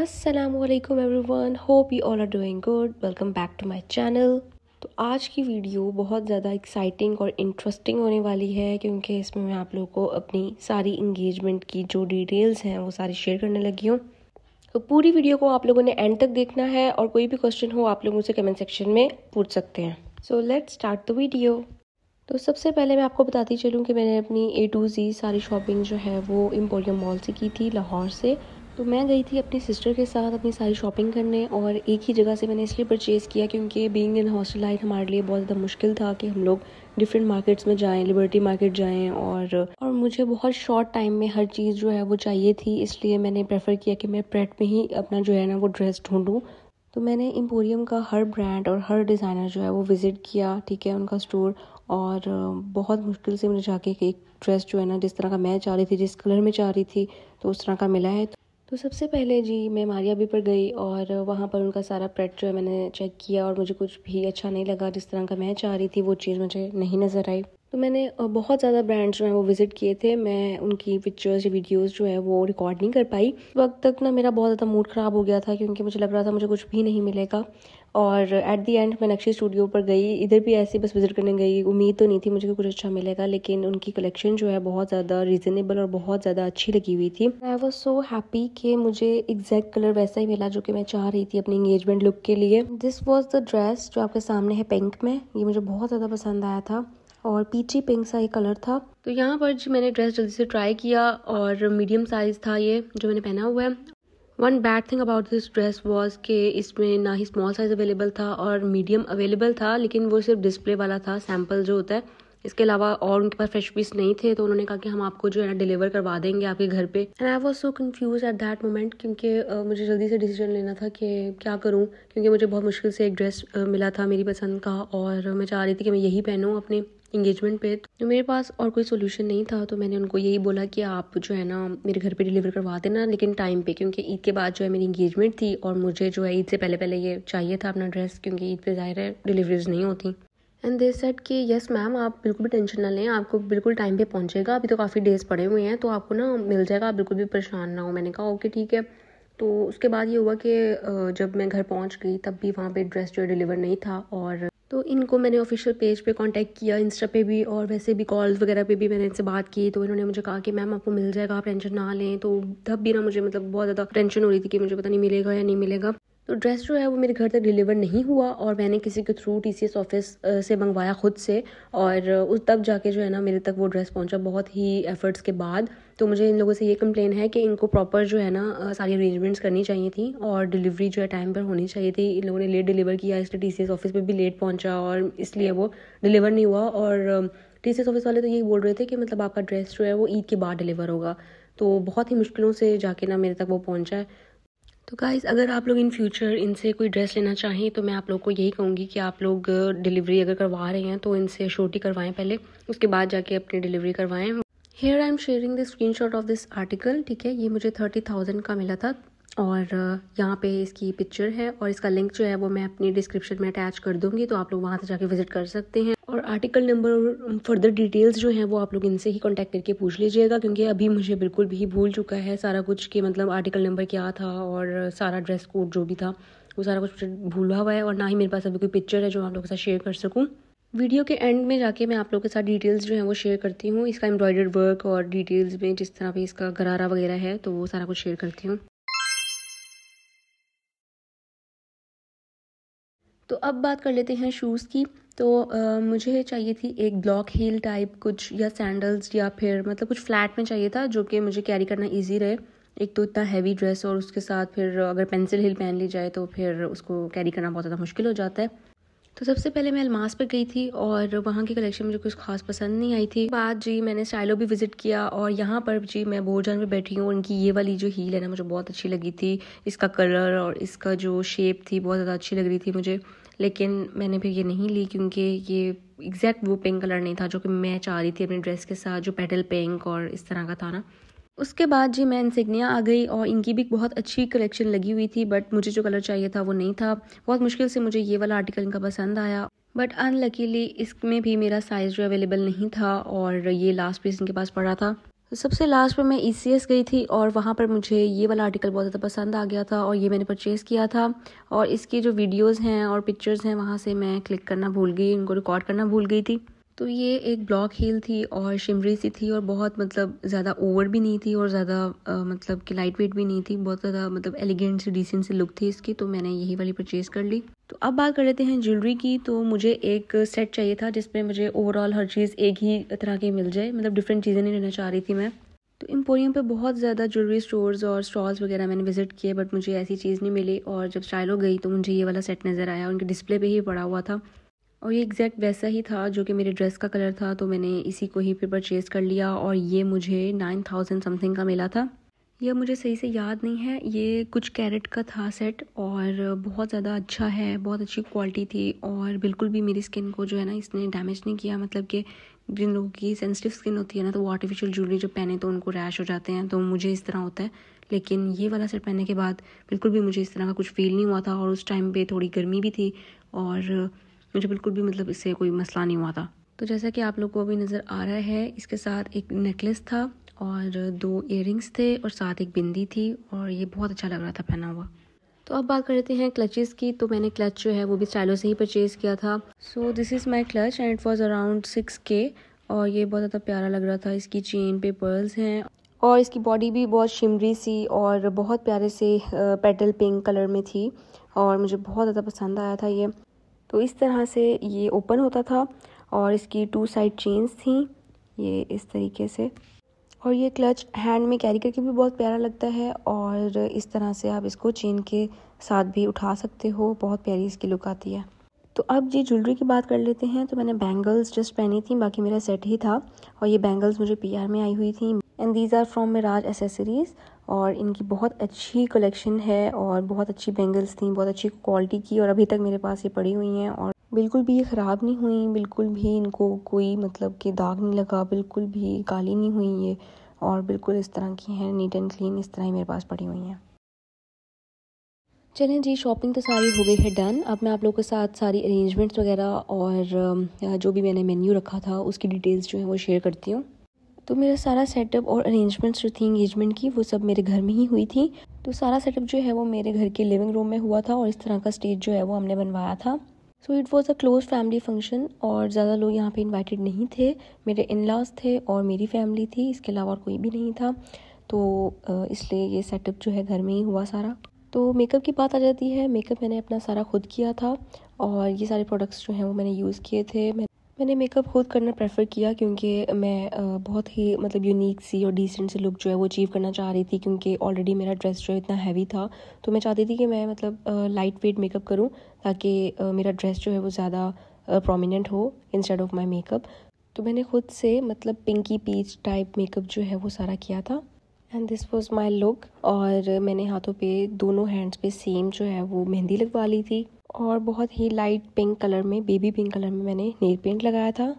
every everyone hope you all are doing good welcome back to my channel तो आज की video बहुत ज़्यादा एक्साइटिंग और इंटरेस्टिंग होने वाली है क्योंकि इसमें मैं आप लोगों को अपनी सारी इंगेजमेंट की जो डिटेल्स हैं वो सारी शेयर करने लगी हूँ तो पूरी वीडियो को आप लोगों ने एंड तक देखना है और कोई भी क्वेश्चन हो आप लोग मुझसे कमेंट सेक्शन में पूछ सकते हैं so let start the video तो सबसे पहले मैं आपको बताती चलूँ कि मैंने अपनी ए टू जी सारी शॉपिंग जो है वो एम्पोरियम मॉल से की थी लाहौर से तो मैं गई थी अपनी सिस्टर के साथ अपनी सारी शॉपिंग करने और एक ही जगह से मैंने इसलिए परचेज़ किया क्योंकि बीइंग इन हॉस्टल लाइफ हमारे लिए बहुत ज़्यादा मुश्किल था कि हम लोग डिफरेंट मार्केट्स में जाएं लिबर्टी मार्केट जाएं और और मुझे बहुत शॉर्ट टाइम में हर चीज़ जो है वो चाहिए थी इसलिए मैंने प्रेफर किया कि मैं प्रेट में ही अपना जो है ना वो ड्रेस ढूँढूँ तो मैंने एम्पोरियम का हर ब्रांड और हर डिज़ाइनर जो है वो विज़िट किया ठीक है उनका स्टोर और बहुत मुश्किल से मुझे जाके एक ड्रेस जो है ना जिस तरह का मैं चाह रही थी जिस कलर में चाह रही थी तो उस तरह का मिला है तो सबसे पहले जी मैं मारिया भी पर गई और वहाँ पर उनका सारा प्रेट जो है मैंने चेक किया और मुझे कुछ भी अच्छा नहीं लगा जिस तरह का मैं चाह रही थी वो चीज़ मुझे नहीं नज़र आई तो मैंने बहुत ज़्यादा ब्रांड्स जो हैं वो विज़िट किए थे मैं उनकी पिक्चर्स या वीडियोस जो है वो रिकॉर्ड नहीं कर पाई वक्त तक ना मेरा बहुत ज़्यादा मूड ख़राब हो गया था क्योंकि मुझे लग रहा था मुझे कुछ भी नहीं मिलेगा और एट दी एंड मैं नक्शी स्टूडियो पर गई इधर भी ऐसे बस विज़िट करने गई उम्मीद तो नहीं थी मुझे कुछ अच्छा मिलेगा लेकिन उनकी कलेक्शन जो है बहुत ज़्यादा रीज़नेबल और बहुत ज़्यादा अच्छी लगी हुई थी आई वॉज सो हैप्पी कि मुझे एग्जैक्ट कलर वैसा ही मिला जो कि मैं चाह रही थी अपनी इंगेजमेंट लुक के लिए दिस वॉज द ड्रेस जो आपके सामने है पिंक में ये मुझे बहुत ज़्यादा पसंद आया था और पीची पिंक सा ये कलर था तो यहाँ पर जी मैंने ड्रेस जल्दी से ट्राई किया और मीडियम साइज़ था ये जो मैंने पहना हुआ है one bad thing about this dress was के इसमें ना ही स्मॉल साइज़ अवेलेबल था और मीडियम अवेलेबल था लेकिन वो सिर्फ डिस्प्ले वाला था सैम्पल जो होता है इसके अलावा और उनके पास फ्रेश पीस नहीं थे तो उन्होंने कहा कि हम आपको जो है ना डिलीवर करवा देंगे आपके घर पे and I was so confused at that moment क्योंकि uh, मुझे जल्दी से डिसीजन लेना था कि क्या करूँ क्योंकि मुझे बहुत मुश्किल से एक ड्रेस uh, मिला था मेरी पसंद का और मैं चाह रही थी कि मैं यही पहनूँ अपने इंगेजमेंट पे तो मेरे पास और कोई सोल्यूशन नहीं था तो मैंने उनको यही बोला कि आप जो है ना मेरे घर पे डिलीवर करवा देना लेकिन टाइम पे क्योंकि ईद के बाद जो है मेरी इंगेजमेंट थी और मुझे जो है ईद से पहले पहले ये चाहिए था अपना ड्रेस क्योंकि ईद पे ज़ाहिर है डिलीवरीज नहीं होती एंड दे सेट कि यस मैम आप बिल्कुल भी टेंशन ना लें आपको बिल्कुल टाइम पे पहुंचेगा अभी तो काफ़ी डेज पड़े हुए हैं तो आपको ना मिल जाएगा आप बिल्कुल भी परेशान ना हो मैंने कहा ओके ठीक है तो उसके बाद ये हुआ कि जब मैं घर पहुंच गई तब भी वहाँ पे ड्रेस जो है डिलीवर नहीं था और तो इनको मैंने ऑफिशियल पेज पे कांटेक्ट किया इंस्टा पे भी और वैसे भी कॉल्स वगैरह पे भी मैंने इनसे बात की तो इन्होंने मुझे कहा कि मैम आपको मिल जाएगा आप टेंशन ना लें तो तब भी ना मुझे मतलब बहुत ज़्यादा टेंशन हो रही थी कि मुझे पता नहीं मिलेगा या नहीं मिलेगा तो ड्रेस जो है वो मेरे घर तक डिलीवर नहीं हुआ और मैंने किसी के थ्रू टी ऑफिस से मंगवाया ख़ुद से और उस तब जाके जो है ना मेरे तक वो ड्रेस पहुंचा बहुत ही एफ़र्ट्स के बाद तो मुझे इन लोगों से ये कंप्लेन है कि इनको प्रॉपर जो है ना सारी अरेंजमेंट्स करनी चाहिए थी और डिलीवरी जो है टाइम पर होनी चाहिए थी इन लोगों ने लेट डिलीवर किया इसलिए टी ऑफिस पर भी लेट पहुँचा और इसलिए वो डिलीवर नहीं हुआ और टी ऑफिस वाले तो यही बोल रहे थे कि मतलब आपका ड्रेस जो है वो ईद के बाद डिलीवर होगा तो बहुत ही मुश्किलों से जाके ना मेरे तक वो पहुँचा है तो गाइज़ अगर आप लोग इन फ्यूचर इनसे कोई ड्रेस लेना चाहें तो मैं आप लोग को यही कहूँगी कि आप लोग डिलीवरी अगर करवा रहे हैं तो इनसे शोटी करवाएं पहले उसके बाद जाके अपनी डिलीवरी करवाएं here I am sharing the screenshot of this article ठीक है ये मुझे थर्टी थाउजेंड का मिला था और यहाँ पे इसकी पिक्चर है और इसका लिंक जो है वो मैं अपनी डिस्क्रिप्शन में अटैच कर दूंगी तो आप लोग वहाँ से जाके विजिट कर सकते हैं और आर्टिकल नंबर और फर्दर डिटेल्स जो हैं वो आप लोग इनसे ही कांटेक्ट करके पूछ लीजिएगा क्योंकि अभी मुझे बिल्कुल भी भूल चुका है सारा कुछ कि मतलब आर्टिकल नंबर क्या था और सारा ड्रेस कोड जो भी था वो सारा कुछ भूला हुआ है और ना ही मेरे पास अभी कोई पिक्चर है जो आप लोगों के साथ शेयर कर सकूँ वीडियो के एंड में जाके मैं आप लोगों के साथ डिटेल्स जो है वो शेयर करती हूँ इसका एम्ब्रॉयडर्ड वर्क और डिटेल्स में जिस तरह भी इसका गरारा वगैरह है तो वो सारा कुछ शेयर करती हूँ तो अब बात कर लेते हैं शूज़ की तो आ, मुझे चाहिए थी एक ब्लॉक हील टाइप कुछ या सैंडल्स या फिर मतलब कुछ फ्लैट में चाहिए था जो कि मुझे कैरी करना ईजी रहे एक तो इतना हैवी ड्रेस और उसके साथ फिर अगर पेंसिल हिल पहन ली जाए तो फिर उसको कैरी करना बहुत ज़्यादा मुश्किल हो जाता है तो सबसे पहले मैं अलमास पर गई थी और वहाँ की कलेक्शन मुझे कुछ खास पसंद नहीं आई थी बाद जी मैंने स्टाइलो भी विज़िट किया और यहाँ पर जी मैं बोरजान पर बैठी हूँ उनकी ये वाली जो हील है ना मुझे बहुत अच्छी लगी थी इसका कलर और इसका जो शेप थी बहुत ज़्यादा अच्छी लग रही थी मुझे लेकिन मैंने फिर ये नहीं ली क्योंकि ये एग्जैक्ट वो पिंक कलर नहीं था जो कि मैं चाह रही थी अपने ड्रेस के साथ जो पेडल पिंक और इस तरह का था ना उसके बाद जी मैं इनसिग्निया आ गई और इनकी भी बहुत अच्छी कलेक्शन लगी हुई थी बट मुझे जो कलर चाहिए था वो नहीं था बहुत मुश्किल से मुझे ये वाला आर्टिकल इनका पसंद आया बट अनलकीली इसमें भी मेरा साइज़ जो अवेलेबल नहीं था और ये लास्ट पीस इनके पास पड़ा था तो सबसे लास्ट में मैं ई e गई थी और वहाँ पर मुझे ये वाला आर्टिकल बहुत ज़्यादा पसंद आ गया था और ये मैंने परचेज़ किया था और इसकी जो वीडियोज़ हैं और पिक्चर्स हैं वहाँ से मैं क्लिक करना भूल गई उनको रिकॉर्ड करना भूल गई थी तो ये एक ब्लॉक हील थी और शिमरी सी थी और बहुत मतलब ज़्यादा ओवर भी नहीं थी और ज़्यादा मतलब कि लाइट वेट भी नहीं थी बहुत ज़्यादा मतलब एलिगेंट सी डिसेंट सी लुक थी इसकी तो मैंने यही वाली परचेज़ कर ली तो अब बात कर लेते हैं ज्वेलरी की तो मुझे एक सेट चाहिए था जिसमें मुझे ओवरऑल हर चीज़ एक ही तरह की मिल जाए मतलब डिफरेंट चीज़ें नहीं लेना चाह रही थी मैं तो एम्पोरियम पे बहुत ज़्यादा ज्वेलरी स्टोर्स और स्टॉल्स वगैरह मैंने विजिट किए बट मुझे ऐसी चीज़ नहीं मिली और जब स्टाइलो गई तो मुझे ये वाला सेट नज़र आया उनके डिस्प्ले पे ही पड़ा हुआ था और ये एग्जैक्ट वैसा ही था जो कि मेरे ड्रेस का कलर था तो मैंने इसी को ही फिर परचेज़ कर लिया और ये मुझे नाइन थाउजेंड समथिंग का मिला था यह मुझे सही से याद नहीं है ये कुछ कैरेट का था सेट और बहुत ज़्यादा अच्छा है बहुत अच्छी क्वालिटी थी और बिल्कुल भी मेरी स्किन को जो है ना इसने डैमेज नहीं किया मतलब कि जिन लोगों की सेंसिटिव स्किन होती है ना तो वो आर्टिफिशियल ज्वेलरी जब पहने तो उनको रैश हो जाते हैं तो मुझे इस तरह होता है लेकिन ये वाला सेट पहनने के बाद बिल्कुल भी मुझे इस तरह का कुछ फील नहीं हुआ था और उस टाइम पर थोड़ी गर्मी भी थी और मुझे बिल्कुल भी मतलब इससे कोई मसला नहीं हुआ था तो जैसा कि आप लोग को अभी नज़र आ रहा है इसके साथ एक नेकलेस था और दो इयर थे और साथ एक बिंदी थी और ये बहुत अच्छा लग रहा था पहना हुआ तो अब बात करते हैं क्लचेस की तो मैंने क्लच जो है वो भी स्टाइलो से ही परचेज़ किया था so this is my clutch and it was around six K और ये बहुत ज़्यादा प्यारा लग रहा था इसकी चेन पे पर्ल्स हैं और इसकी बॉडी भी बहुत शिमरी सी और बहुत प्यारे से पेटल पिंक कलर में थी और मुझे बहुत ज़्यादा पसंद आया था ये तो इस तरह से ये ओपन होता था और इसकी टू साइड चेन्स थी ये इस तरीके से और ये क्लच हैंड में कैरी करके भी बहुत प्यारा लगता है और इस तरह से आप इसको चेन के साथ भी उठा सकते हो बहुत प्यारी इसकी लुक आती है तो अब जी ज्वेलरी की बात कर लेते हैं तो मैंने बैंगल्स जस्ट पहनी थी बाकी मेरा सेट ही था और ये बैंगल्स मुझे पीआर में आई हुई थी and these are from Miraj accessories और इनकी बहुत अच्छी कलेक्शन है और बहुत अच्छी बेंगल्स थी बहुत अच्छी क्वालिटी की और अभी तक मेरे पास ये पड़ी हुई हैं और बिल्कुल भी ये ख़राब नहीं हुई बिल्कुल भी इनको कोई मतलब कि दाग नहीं लगा बिल्कुल भी काली नहीं हुई ये और बिल्कुल इस तरह की हैं नीट एंड क्लीन इस तरह ही मेरे पास पड़ी हुई हैं चलें जी शॉपिंग तो सारी हो गई है डन अब मैं आप लोगों के साथ सारी अरेंजमेंट्स वगैरह और जो भी मैंने मेन्यू रखा था उसकी डिटेल्स जो है वो शेयर करती हूँ तो मेरा सारा सेटअप और अरेंजमेंट्स जो थी इंगेजमेंट की वो सब मेरे घर में ही हुई थी तो सारा सेटअप जो है वो मेरे घर के लिविंग रूम में हुआ था और इस तरह का स्टेज जो है वो हमने बनवाया था so it was a close family function और ज़्यादा लोग यहाँ पे इनवाइटेड नहीं थे मेरे इन लॉज थे और मेरी फैमिली थी इसके अलावा और कोई भी नहीं था तो इसलिए ये सेटअप जो है घर में ही हुआ सारा तो मेकअप की बात आ जाती है मेकअप मैंने अपना सारा खुद किया था और ये सारे प्रोडक्ट्स जो हैं वो मैंने यूज़ किए थे मैं मैंने मेकअप खुद करना प्रेफर किया क्योंकि मैं बहुत ही मतलब यूनिक सी और डिसेंट सी लुक जो है वो अचीव करना चाह रही थी क्योंकि ऑलरेडी मेरा ड्रेस जो है इतना हैवी था तो मैं चाहती थी कि मैं मतलब लाइट वेट मेकअप करूँ ताकि मेरा ड्रेस जो है वो ज़्यादा प्रोमिनेंट हो इंस्टेड ऑफ माई मेकअप तो मैंने खुद से मतलब पिंकी पीच टाइप मेकअप जो है वो सारा किया था and this was my look और मैंने हाथों पे दोनों हैंड्स पे सेम जो है वो मेहंदी लगवा ली थी और बहुत ही लाइट पिंक कलर में बेबी पिंक कलर में मैंने नेल पेंट लगाया था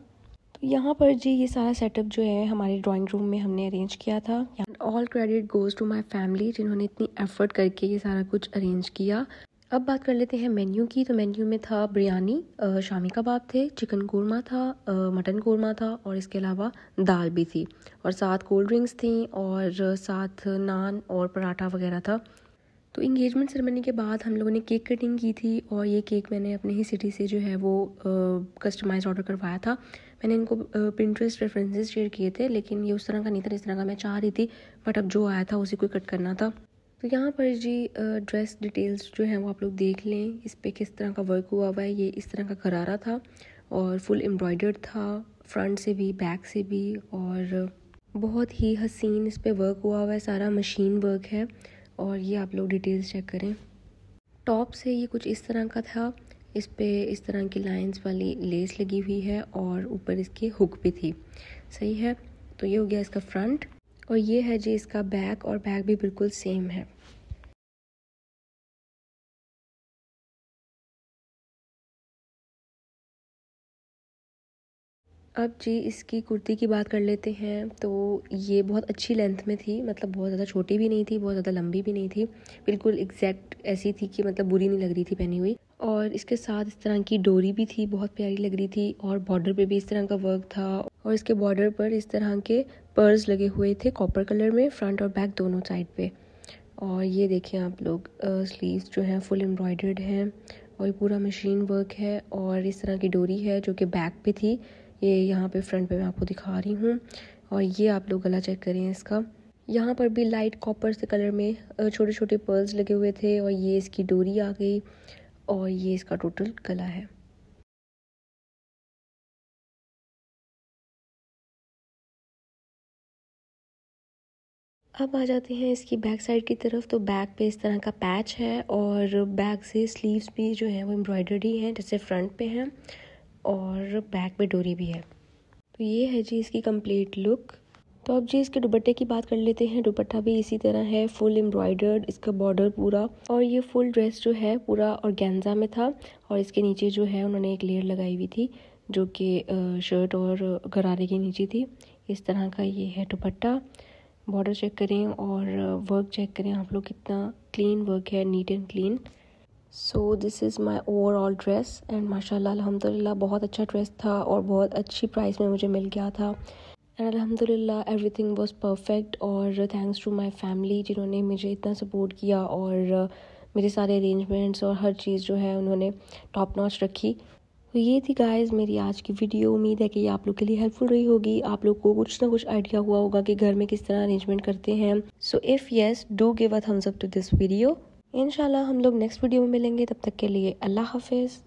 तो यहाँ पर जी ये सारा सेटअप जो है हमारे ड्राइंग रूम में हमने अरेंज किया था all credit goes to my family जिन्होंने इतनी एफर्ट करके ये सारा कुछ अरेंज किया अब बात कर लेते हैं मेन्यू की तो मेन्यू में था बिरयानी शामी कबाब थे चिकन कोरमा था मटन कोरमा था और इसके अलावा दाल भी थी और साथ कोल्ड ड्रिंक्स थी और साथ नान और पराठा वगैरह था तो इंगेजमेंट सेरेमनी के बाद हम लोगों ने केक कटिंग की थी और ये केक मैंने अपने ही सिटी से जो है वो कस्टमाइज ऑर्डर करवाया था मैंने इनको प्रिंट्रेस रेफरेंसेज शेयर किए थे लेकिन ये उस तरह का नहीं था जिस तरह का मैं चाह रही थी बट अब जो आया था उसी को कट करना था तो यहाँ पर जी ड्रेस डिटेल्स जो हैं वो आप लोग देख लें इस पर किस तरह का वर्क हुआ हुआ है ये इस तरह का करारा था और फुल एम्ब्रॉयडर्ड था फ्रंट से भी बैक से भी और बहुत ही हसीन इस पर वर्क हुआ हुआ है सारा मशीन वर्क है और ये आप लोग डिटेल्स चेक करें टॉप से ये कुछ इस तरह का था इस पर इस तरह की लाइंस वाली लेस लगी हुई है और ऊपर इसकी हुक भी थी सही है तो ये हो गया इसका फ्रंट और ये है जी इसका बैक और बैक भी बिल्कुल सेम है अब जी इसकी कुर्ती की बात कर लेते हैं तो ये बहुत अच्छी लेंथ में थी मतलब बहुत ज़्यादा छोटी भी नहीं थी बहुत ज़्यादा लंबी भी नहीं थी बिल्कुल एग्जैक्ट ऐसी थी कि मतलब बुरी नहीं लग रही थी पहनी हुई और इसके साथ इस तरह की डोरी भी थी बहुत प्यारी लग रही थी और बॉर्डर पे भी इस तरह का वर्क था और इसके बॉर्डर पर इस तरह के पर्ल्स लगे हुए थे कॉपर कलर में फ्रंट और बैक दोनों साइड पे और ये देखिए आप लोग स्लीव्स जो हैं फुल एम्ब्रॉयडर्ड हैं और ये पूरा मशीन वर्क है और इस तरह की डोरी है जो कि बैक पे थी ये यहाँ पे फ्रंट पे मैं आपको दिखा रही हूँ और ये आप लोग गला चेक करें इसका यहाँ पर भी लाइट कॉपर से कलर में छोटे छोटे पर्ल्स लगे हुए थे और ये इसकी डोरी आ गई और ये इसका टोटल गला है अब आ जाते हैं इसकी बैक साइड की तरफ तो बैक पे इस तरह का पैच है और बैक से स्लीव्स भी जो है वो एम्ब्रॉयडरी है जैसे फ्रंट पे है और बैक पे डोरी भी है तो ये है जी इसकी कंप्लीट लुक तो अब जी इसके दुपट्टे की बात कर लेते हैं दुपट्टा भी इसी तरह है फुल एम्ब्रॉयडर्ड इसका बॉर्डर पूरा और ये फुल ड्रेस जो है पूरा और में था और इसके नीचे जो है उन्होंने एक लेयर लगाई हुई थी जो कि शर्ट और गरारे के नीचे थी इस तरह का ये है दुपट्टा बॉर्डर चेक करें और वर्क चेक करें आप लोग कितना क्लीन वर्क है neat and clean so this is my overall dress and अलहमद अल्हम्दुलिल्लाह बहुत अच्छा ड्रेस था और बहुत अच्छी प्राइस में मुझे मिल गया था एंड अलहमदिल्ला एवरी थिंग वॉज परफेक्ट और थैंक्स टू माई फैमिली जिन्होंने मुझे इतना सपोर्ट किया और मेरे सारे अरेंजमेंट्स और हर चीज़ जो है उन्होंने टॉप नॉच रखी तो ये थी गाइस मेरी आज की वीडियो उम्मीद है कि आप लोग के लिए हेल्पफुल रही होगी आप लोग को कुछ ना कुछ आइडिया हुआ होगा कि घर में किस तरह अरेंजमेंट करते हैं so if yes do give a thumbs up to this video इनशाला हम लोग नेक्स्ट वीडियो में मिलेंगे तब तक के लिए अल्लाह हाफिज़